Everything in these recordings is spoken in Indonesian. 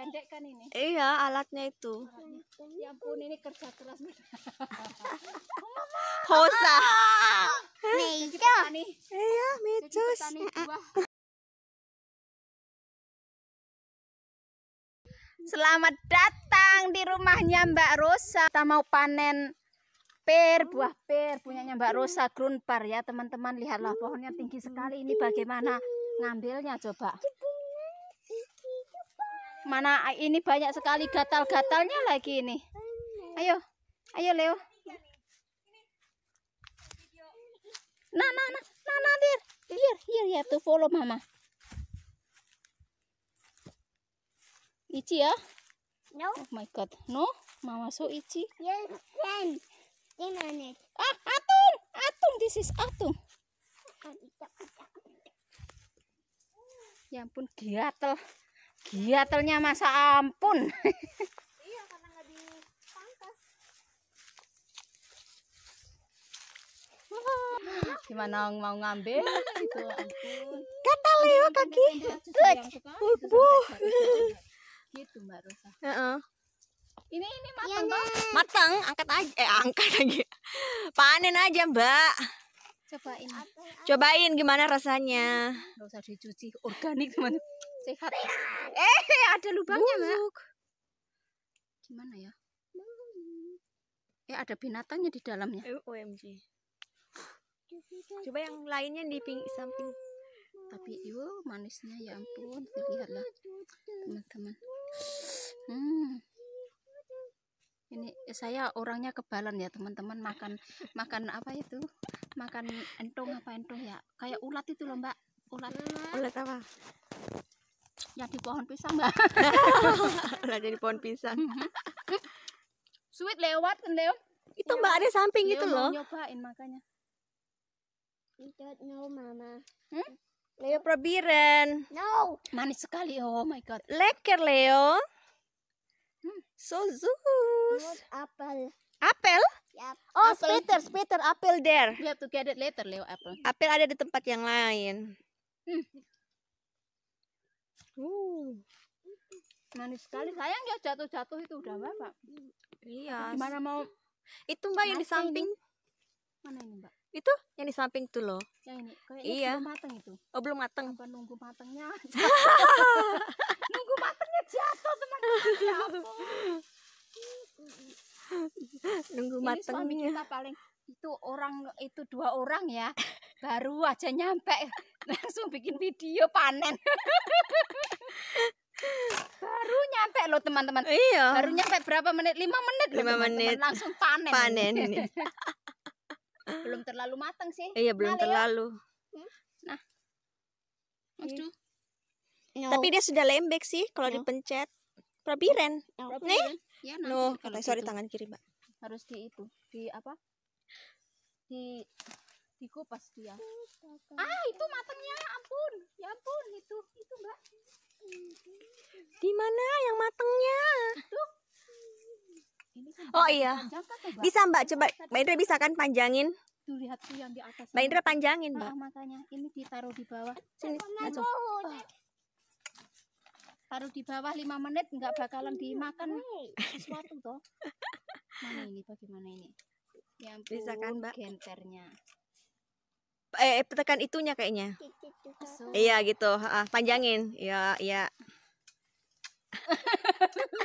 pendek kan ini? Iya, alatnya itu. Ya ampun, ini kerja keras. Hosa. Meja. Iya, meja. Selamat datang di rumahnya Mbak Rosa. Kita mau panen pir, buah pir punyanya Mbak Rosa Grunpar ya teman-teman lihatlah pohonnya tinggi sekali ini bagaimana ngambilnya coba Mana ini banyak sekali gatal-gatalnya lagi ini. Ayo. Ayo Leo. Nah, nah, nah, nah, nah, dir dir dir ya have follow mama. Ici ya? No. Oh my god. No? Mama so Ici Yes, Ah, Atung Atung this is Atung Ya ampun, gatel giatelnya masa ampun. iya, karena nggak dipangkas. Gimana mau ngambil Kata Leo kan kaki. Ibu. Gitu Mbak Rosa. Ini ini matang ya, Matang, angkat aja eh angkat lagi. Panen aja, Mbak cobain cobain gimana rasanya Enggak usah dicuci organik teman sehat eh ada lubangnya mbak gimana ya eh ada binatangnya di dalamnya eh, OMG coba yang lainnya di ping samping tapi yo manisnya ya ampun lihatlah teman-teman hmm. ini saya orangnya kebalan ya teman-teman makan makan apa itu makan entong apa entong ya kayak ulat itu loh mbak ulat ulat apa ya di pohon pisang mbak lah jadi pohon pisang mhm. sweet lewat kan Leo itu mbak ada samping Leo itu loh nyobain makanya Don't Mama. Hmm? Leo probieren. No. Manis sekali. Oh my god. leker Leo. Hmm. So zoos. Yep. Oh, apple. Peter, Peter, apel there. We have to get it later, Leo, apple. apel ada di tempat yang lain. Hmm. Uh, manis sekali. Sayang ya jatuh-jatuh itu udah Bapak. Iya. Gimana mau Itu Mbak yang di samping. Mana ini Mbak? Itu yang di samping tuh loh. Yang ini. Kayaknya iya. belum mateng itu. Oh, belum mateng. Apa nunggu matangnya? nunggu matengnya jatuh, teman-teman. Ya nunggu ini Suami kita paling itu orang itu dua orang ya baru aja nyampe langsung bikin video panen loh teman-teman. Iya. Baru nyampe berapa menit? Lima menit. Lima loh, menit. Langsung panen. Panen. belum terlalu matang sih. Iya belum Nali, terlalu. Ya. Nah. Aduh. Iya. Iya. Tapi dia sudah lembek sih kalau iya. dipencet. Probiren. Ya, Nih. Ya, nanti no, kata sorry gitu. tangan kiri, Mbak. Harus di itu, di apa? Di dikupas dia. Ah, itu matangnya, ya ampun. Ya ampun, itu itu, Mbak. Dimana yang matengnya? Kan oh iya. Bisa Mbak coba Mbak Indra bisa kan panjangin? Tuh lihat tuh yang di atas. Mbak Indra panjangin, Mbak. Ah, ini ditaruh di bawah. Sini, Taruh di bawah 5 menit nggak bakalan dimakan sesuatu toh. Mana ini bagaimana ini? Yang bisa kan, Mbak? Genternya. Eh, eh tekan itunya kayaknya. Iya gitu, ah, panjangin. ya ya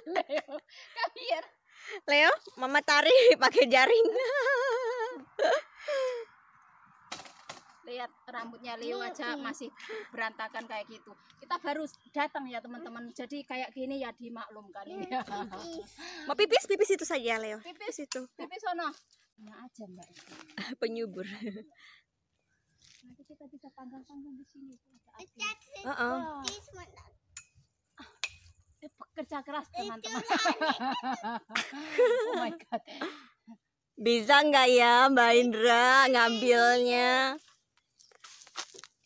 Leo, Leo, mama tarik pakai jaring. Lihat rambutnya Leo iya aja masih berantakan kayak gitu. Kita baru datang ya teman-teman. Jadi kayak gini ya dimaklumkan ya. Mau pipis, pipis itu saja Leo. Pipis, pipis itu. Pipis sono. aja Mbak. Penyubur. Nanti kita bisa panggang-panggang di sini. Uh -uh. Pekerja keras teman-teman. oh my god. Bisa nggak ya Mbak Indra ngambilnya?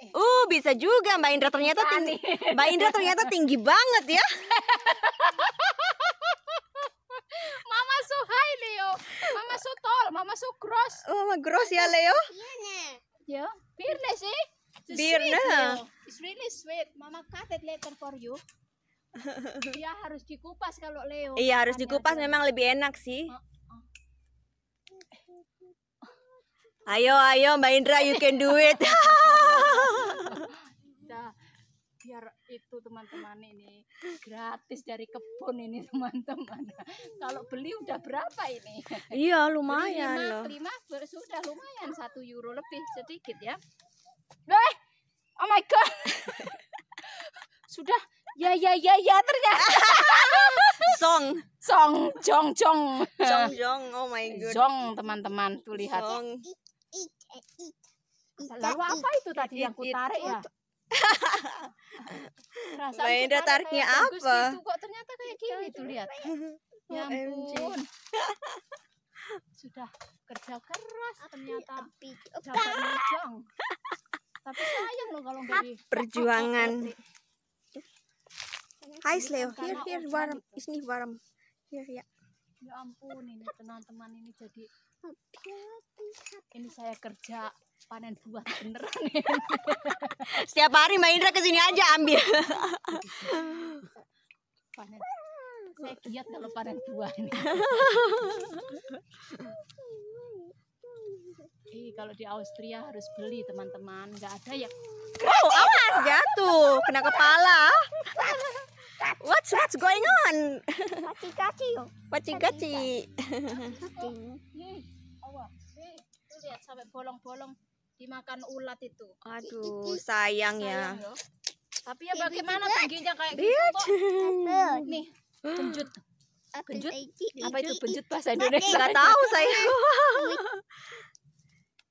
Eh. Uh, bisa juga Mbak Indra ternyata tinggi. Mbak Indra ternyata tinggi banget ya. Mama so high Leo. Mama so tall, Mama so gross. Oh, Mama gross ya Leo? Iya, Ya. Fearless, eh? It's Beer sweet, na. It's really sweet. Mama cut it later for you. Iya harus dikupas kalau Leo. Iya harus dikupas memang lebih enak sih. Oh, oh. Ayo ayo Mbak Indra you can do it. biar itu teman-teman ini gratis dari kebun ini teman-teman kalau beli udah berapa ini iya lumayan beli lima, loh lima sudah lumayan satu euro lebih sedikit ya eh oh my god sudah ya ya ya ya ternyata song song jong jong song jong oh my god jong teman-teman tuh lihat song. lalu apa itu tadi yang ku tarik ya Perasaan main tariknya apa? Gitu. Kok ternyata kayak gini tuh lihat. Ya ampun. Sudah kerja keras ternyata. jangan mojong. Tapi sayang loh kalau nggak perjuangan. Hai Sleo, here here warm, ini warm. Here ya. Ya ampun ini teman-teman ini jadi ini saya kerja panen buah beneran ya. setiap hari Mbak Indra kesini aja ambil panen saya giat kalau panen buah ini Ih, kalau di Austria harus beli teman-teman nggak ada ya Oh awas jatuh kena kepala What's what's going on? Pachigachi. Pachigachi. Itu lihat sampai bolong-bolong dimakan ulat itu. Aduh, sayang, ya. Tapi ya bagaimana tingginya kayak gitu kok. Nih, kenjut. Kenjut? Apa itu kenjut bahasa Indonesia? Enggak tahu saya.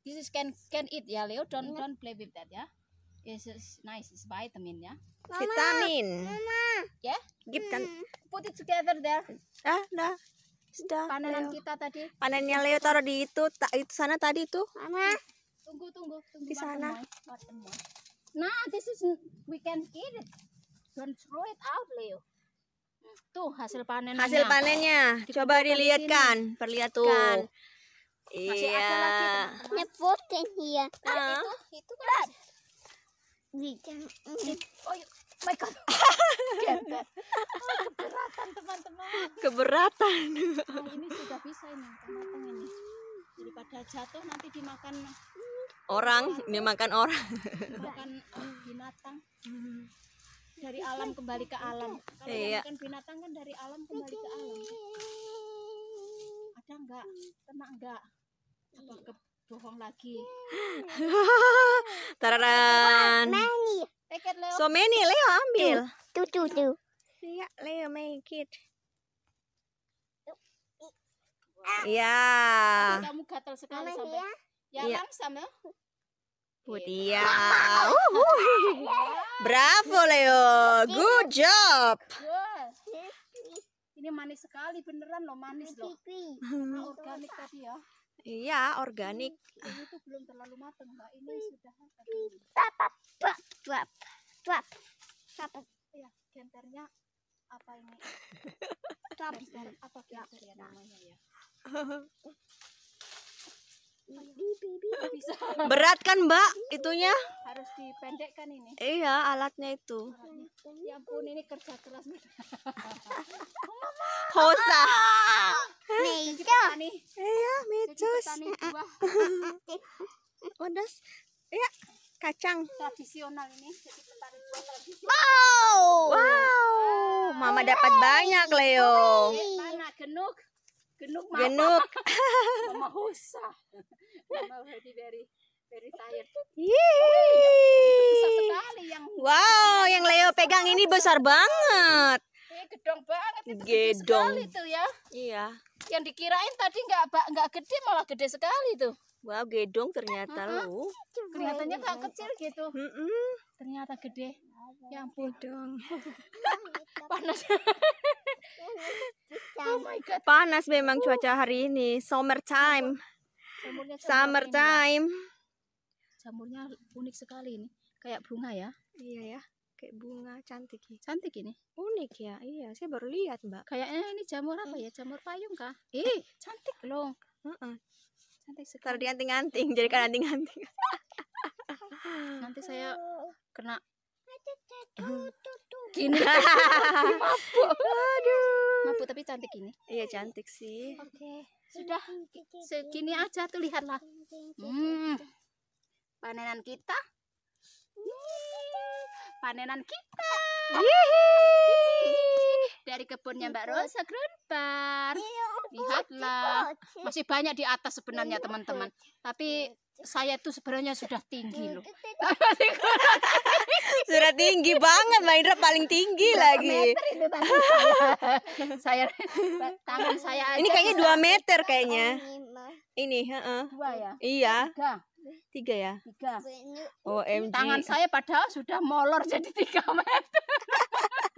This is can can eat ya, Leo. Don't don't play with that ya. Yes, it's nice. It's vitamin, yeah. Mama, vitamin. Mama. Yeah. Give can hmm. put it together there. Ah, dah. Sudah. Panenan Leo. kita tadi. Panennya Leo taruh di itu, tak itu sana tadi itu. Mama. Nah, tunggu, tunggu, tunggu. Di sana. Nah, this is we can eat it. Don't throw it out, Leo. Tuh hasil panennya. Hasil panennya. Oh. Coba dilihatkan, perlihat tuh. Kan. Masih iya. ada lagi. Putin, iya. Nah, nah, itu, itu kan bikin oh iya. my god oh, keberatan teman-teman keberatan nah, ini sudah bisa ini matang ini daripada jatuh nanti dimakan orang dimakan orang dimakan eh, binatang dari alam kembali ke alam kalau iya. makan binatang kan dari alam kembali ke alam ada enggak kena enggak apa bohong lagi tararan so many Leo ambil Tu tu tu. iya Leo make it Iya. Kamu gatal sekali sampai. Ya, ya. sama. Iya. iya. Bravo Leo, good job. Ini manis sekali beneran loh manis loh. organik tadi ya. Iya, organik. Ini, tuh belum terlalu matang, Mbak. Ini sudah apa? Bap, bap, bap. Apa? Ya, genternya apa ini? apa genter, apa genter namanya ya? Berat kan, Mbak, itunya? Harus dipendekkan ini. Iya, alatnya itu. Ya ampun, ini kerja keras. Hosa. Meja. Iya, mecos. Udah, iya kacang tradisional ini Wow. Wow. Mama dapat banyak, Leo. Mana genuk? Genuk mama. Genuk. mama hosa. Dari already very tired. Oh, besar sekali yang Wow, yang Leo pegang ini besar banget. Ini eh, gedong banget itu gedong. Gede sekali tuh ya. Iya. Yang dikirain tadi nggak nggak gede malah gede sekali tuh. Wow, gedong ternyata uh -huh. lo. Kelihatannya kayak kecil gitu. Ternyata gede. Ya ampun dong. Panas. oh my god. Panas memang cuaca hari ini, summer time. Summer time. Jamurnya unik sekali ini, kayak bunga ya. Iya ya, kayak bunga cantik ini ya. Cantik ini. Unik ya, iya saya baru lihat mbak. Kayaknya ini jamur apa hmm. ya? Jamur payung kah? Eh, cantik loh. Uh -uh. Cantik sekali. Taruh dianting-anting, jadikan anting-anting. Nanti saya kena gini mabuk aduh mabuk tapi cantik ini iya cantik sih oke sudah segini aja tuh lihatlah hmm, panenan kita panenan kita dari kebunnya Mbak Rosa Grunbar iya, lihatlah masih banyak di atas sebenarnya iya, teman-teman tapi saya tuh sebenarnya sudah tinggi loh. sudah tinggi banget, Mbak Indra paling tinggi dua lagi. Meter saya tangan saya aja Ini kayaknya dua meter kayaknya. Ini, uh Uh Dua ya? Iya. Tiga. tiga ya? Tiga. OMG. Tangan saya padahal sudah molor jadi tiga meter.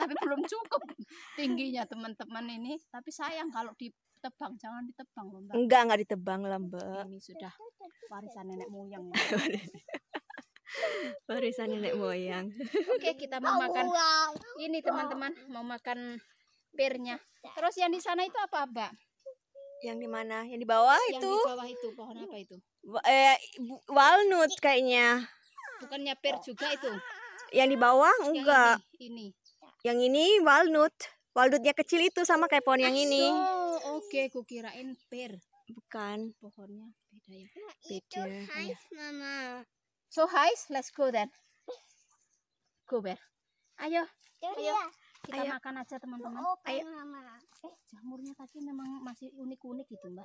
Tapi belum cukup tingginya teman-teman ini. Tapi sayang kalau ditebang, jangan ditebang. Lomba. Enggak, enggak ditebang lah, Mbak. Ini sudah warisan nenek moyang warisan nenek moyang oke kita mau makan ini teman-teman mau makan pirnya. terus yang di sana itu apa mbak yang di mana yang di bawah itu yang di bawah itu pohon apa itu eh walnut kayaknya bukannya pir juga itu yang di bawah enggak yang ini, ini yang ini walnut walnutnya kecil itu sama kayak pohon yang ini ah, oke okay, kukirain pir bukan pohonnya beda ya nah, beda itu ya. so highs let's go then go ber ayo ayo ya. kita ayo. makan aja teman-teman oh, ayo mama eh jamurnya tadi memang masih unik-unik gitu mbak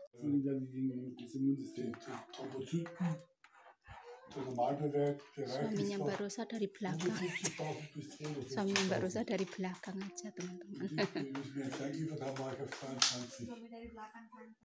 suaminya Mbak Rosa dari belakang suaminya Mbak Rosa dari belakang aja teman-teman